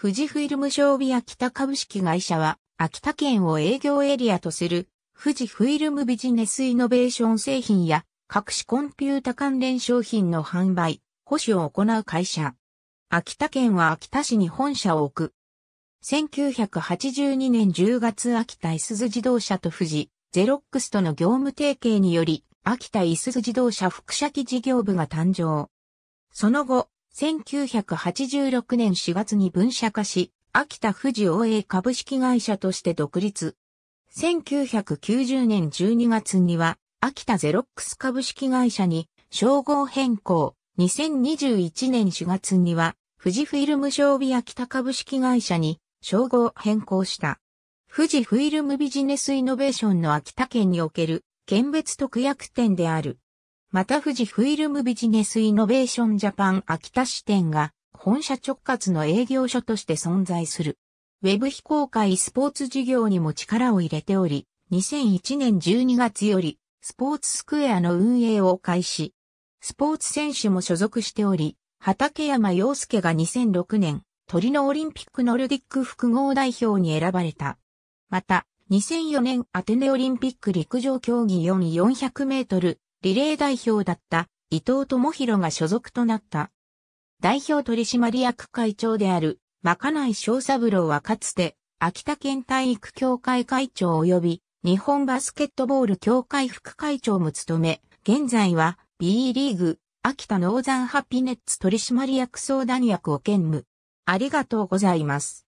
富士フィルム商備秋田株式会社は、秋田県を営業エリアとする、富士フィルムビジネスイノベーション製品や、各種コンピュータ関連商品の販売、保守を行う会社。秋田県は秋田市に本社を置く。1982年10月秋田いすゞ自動車と富士、ゼロックスとの業務提携により、秋田いすゞ自動車副社機事業部が誕生。その後、1986年4月に分社化し、秋田富士 OA 株式会社として独立。1990年12月には、秋田ゼロックス株式会社に称号変更。2021年4月には、富士フィルム商備秋田株式会社に称号変更した。富士フィルムビジネスイノベーションの秋田県における県別特約店であるまた富士フィルムビジネスイノベーションジャパン秋田支店が本社直轄の営業所として存在する。ウェブ非公開スポーツ事業にも力を入れており、2001年12月よりスポーツスクエアの運営を開始。スポーツ選手も所属しており、畠山洋介が2006年、鳥のオリンピックノルディック複合代表に選ばれた。また、2004年アテネオリンピック陸上競技4 400メートルリレー代表だった伊藤智弘が所属となった。代表取締役会長である、まかない翔三郎はかつて、秋田県体育協会会長及び、日本バスケットボール協会副会長も務め、現在は、B リーグ、秋田ノーザンハピネッツ取締役相談役を兼務。ありがとうございます。